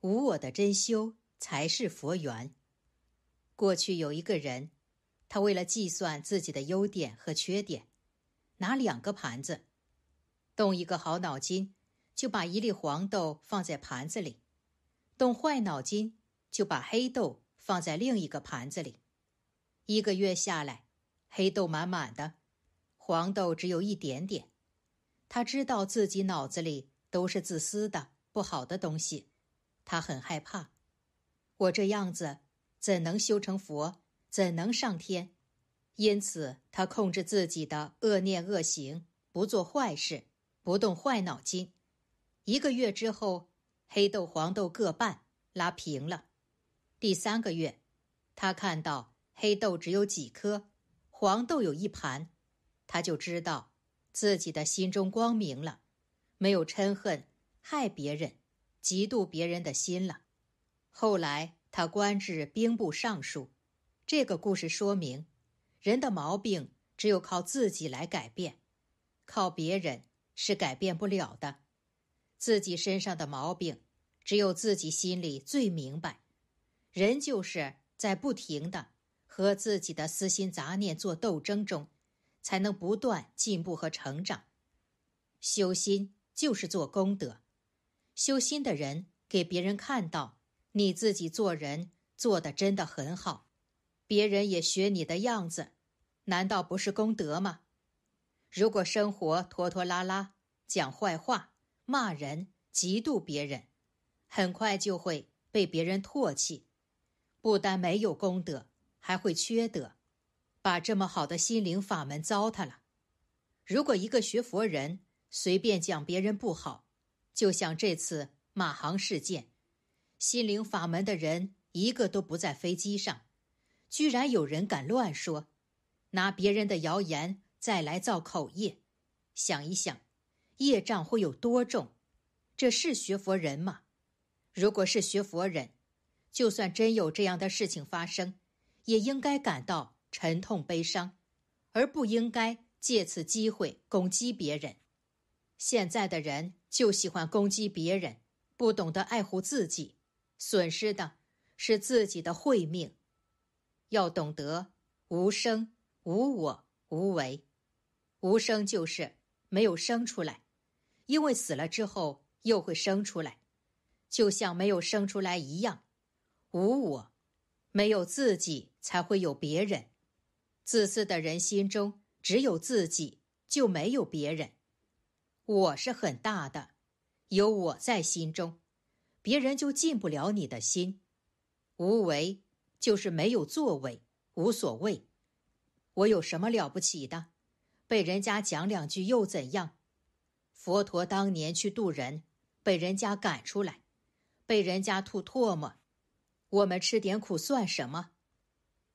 无我的真修才是佛缘。过去有一个人，他为了计算自己的优点和缺点，拿两个盘子，动一个好脑筋就把一粒黄豆放在盘子里，动坏脑筋就把黑豆放在另一个盘子里。一个月下来，黑豆满满的，黄豆只有一点点。他知道自己脑子里都是自私的、不好的东西。他很害怕，我这样子怎能修成佛，怎能上天？因此，他控制自己的恶念恶行，不做坏事，不动坏脑筋。一个月之后，黑豆、黄豆各半，拉平了。第三个月，他看到黑豆只有几颗，黄豆有一盘，他就知道自己的心中光明了，没有嗔恨，害别人。嫉妒别人的心了。后来他官至兵部尚书。这个故事说明，人的毛病只有靠自己来改变，靠别人是改变不了的。自己身上的毛病，只有自己心里最明白。人就是在不停的和自己的私心杂念做斗争中，才能不断进步和成长。修心就是做功德。修心的人给别人看到，你自己做人做的真的很好，别人也学你的样子，难道不是功德吗？如果生活拖拖拉拉，讲坏话、骂人、嫉妒别人，很快就会被别人唾弃，不但没有功德，还会缺德，把这么好的心灵法门糟蹋了。如果一个学佛人随便讲别人不好。就像这次马航事件，心灵法门的人一个都不在飞机上，居然有人敢乱说，拿别人的谣言再来造口业，想一想，业障会有多重？这是学佛人吗？如果是学佛人，就算真有这样的事情发生，也应该感到沉痛悲伤，而不应该借此机会攻击别人。现在的人。就喜欢攻击别人，不懂得爱护自己，损失的是自己的慧命。要懂得无生、无我、无为。无生就是没有生出来，因为死了之后又会生出来，就像没有生出来一样。无我，没有自己才会有别人。自私的人心中只有自己，就没有别人。我是很大的，有我在心中，别人就进不了你的心。无为就是没有作为，无所谓。我有什么了不起的？被人家讲两句又怎样？佛陀当年去渡人，被人家赶出来，被人家吐唾沫。我们吃点苦算什么？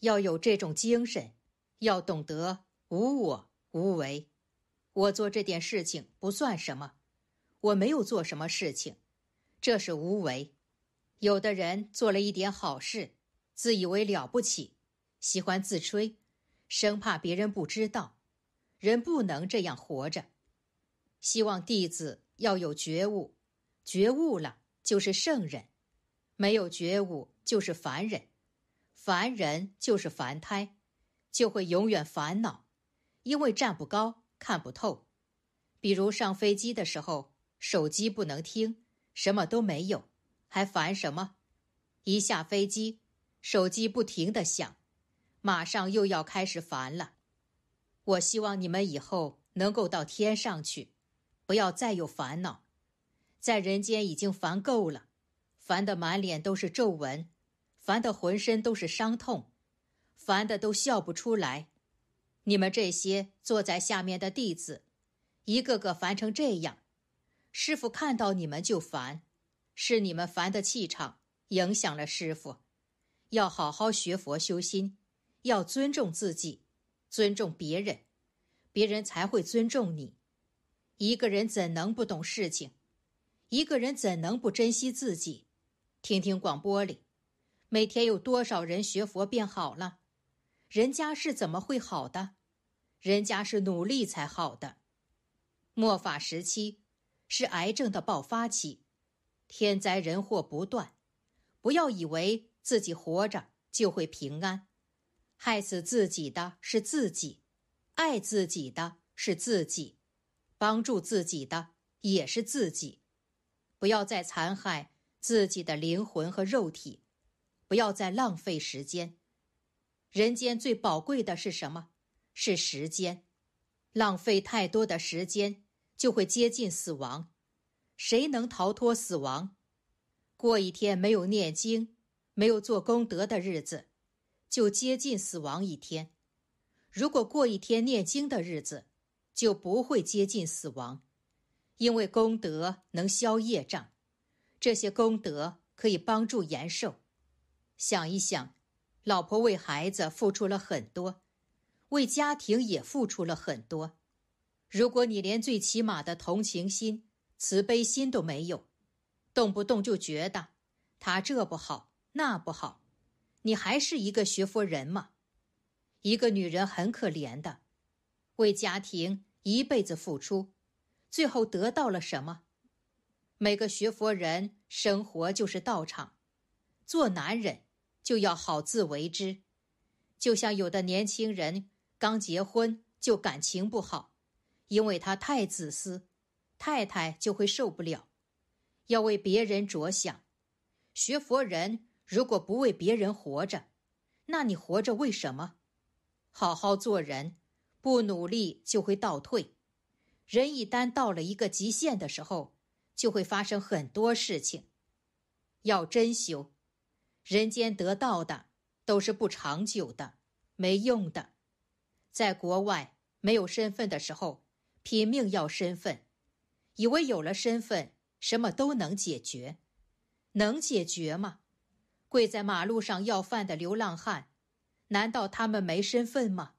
要有这种精神，要懂得无我无为。我做这点事情不算什么，我没有做什么事情，这是无为。有的人做了一点好事，自以为了不起，喜欢自吹，生怕别人不知道。人不能这样活着。希望弟子要有觉悟，觉悟了就是圣人，没有觉悟就是凡人，凡人就是凡胎，就会永远烦恼，因为站不高。看不透，比如上飞机的时候，手机不能听，什么都没有，还烦什么？一下飞机，手机不停的响，马上又要开始烦了。我希望你们以后能够到天上去，不要再有烦恼，在人间已经烦够了，烦得满脸都是皱纹，烦得浑身都是伤痛，烦得都笑不出来。你们这些坐在下面的弟子，一个个烦成这样，师傅看到你们就烦，是你们烦的气场影响了师傅。要好好学佛修心，要尊重自己，尊重别人，别人才会尊重你。一个人怎能不懂事情？一个人怎能不珍惜自己？听听广播里，每天有多少人学佛变好了？人家是怎么会好的？人家是努力才好的。末法时期是癌症的爆发期，天灾人祸不断。不要以为自己活着就会平安，害死自己的是自己，爱自己的是自己，帮助自己的也是自己。不要再残害自己的灵魂和肉体，不要再浪费时间。人间最宝贵的是什么？是时间，浪费太多的时间就会接近死亡。谁能逃脱死亡？过一天没有念经、没有做功德的日子，就接近死亡一天。如果过一天念经的日子，就不会接近死亡，因为功德能消业障，这些功德可以帮助延寿。想一想，老婆为孩子付出了很多。为家庭也付出了很多，如果你连最起码的同情心、慈悲心都没有，动不动就觉得他这不好那不好，你还是一个学佛人吗？一个女人很可怜的，为家庭一辈子付出，最后得到了什么？每个学佛人生活就是道场，做男人就要好自为之，就像有的年轻人。刚结婚就感情不好，因为他太自私，太太就会受不了。要为别人着想，学佛人如果不为别人活着，那你活着为什么？好好做人，不努力就会倒退。人一旦到了一个极限的时候，就会发生很多事情。要真修，人间得到的都是不长久的，没用的。在国外没有身份的时候，拼命要身份，以为有了身份什么都能解决，能解决吗？跪在马路上要饭的流浪汉，难道他们没身份吗？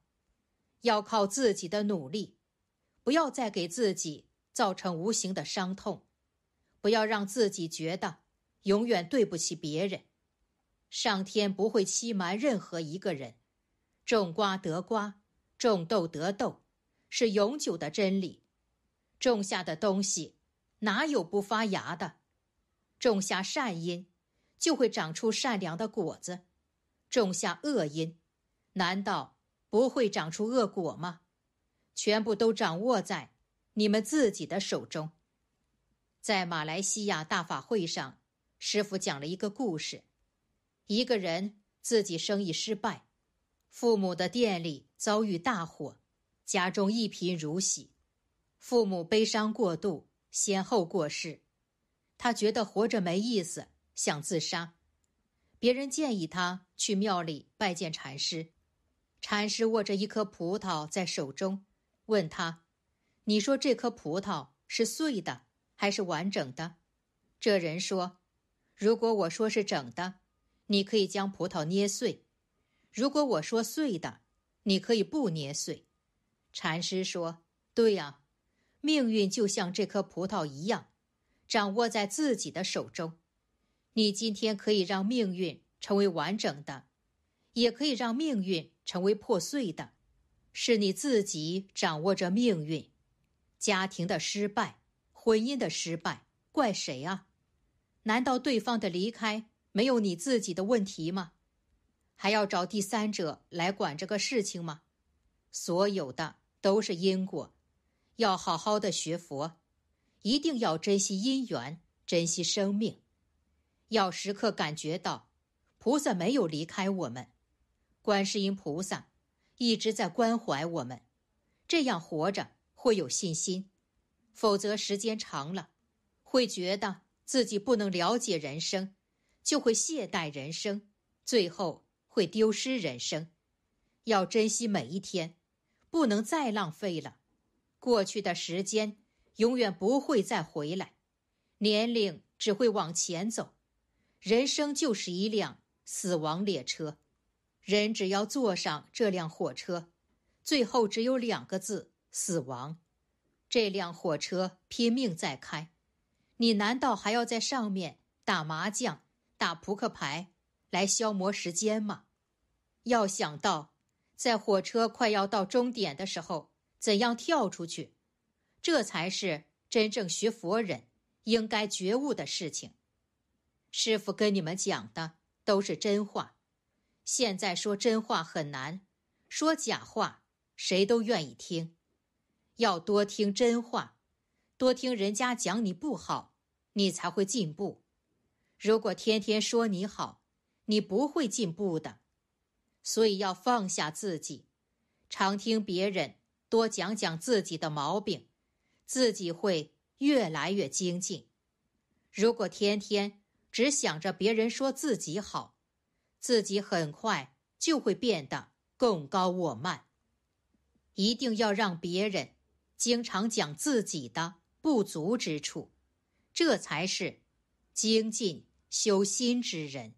要靠自己的努力，不要再给自己造成无形的伤痛，不要让自己觉得永远对不起别人。上天不会欺瞒任何一个人，种瓜得瓜。种豆得豆，是永久的真理。种下的东西，哪有不发芽的？种下善因，就会长出善良的果子；种下恶因，难道不会长出恶果吗？全部都掌握在你们自己的手中。在马来西亚大法会上，师傅讲了一个故事：一个人自己生意失败。父母的店里遭遇大火，家中一贫如洗，父母悲伤过度，先后过世。他觉得活着没意思，想自杀。别人建议他去庙里拜见禅师。禅师握着一颗葡萄在手中，问他：“你说这颗葡萄是碎的还是完整的？”这人说：“如果我说是整的，你可以将葡萄捏碎。”如果我说碎的，你可以不捏碎。禅师说：“对呀，命运就像这颗葡萄一样，掌握在自己的手中。你今天可以让命运成为完整的，也可以让命运成为破碎的，是你自己掌握着命运。家庭的失败，婚姻的失败，怪谁啊？难道对方的离开没有你自己的问题吗？”还要找第三者来管这个事情吗？所有的都是因果，要好好的学佛，一定要珍惜因缘，珍惜生命，要时刻感觉到菩萨没有离开我们，观世音菩萨一直在关怀我们，这样活着会有信心，否则时间长了，会觉得自己不能了解人生，就会懈怠人生，最后。会丢失人生，要珍惜每一天，不能再浪费了。过去的时间永远不会再回来，年龄只会往前走。人生就是一辆死亡列车，人只要坐上这辆火车，最后只有两个字：死亡。这辆火车拼命在开，你难道还要在上面打麻将、打扑克牌？来消磨时间嘛？要想到，在火车快要到终点的时候，怎样跳出去，这才是真正学佛人应该觉悟的事情。师傅跟你们讲的都是真话，现在说真话很难，说假话谁都愿意听。要多听真话，多听人家讲你不好，你才会进步。如果天天说你好，你不会进步的，所以要放下自己，常听别人多讲讲自己的毛病，自己会越来越精进。如果天天只想着别人说自己好，自己很快就会变得更高我慢。一定要让别人经常讲自己的不足之处，这才是精进修心之人。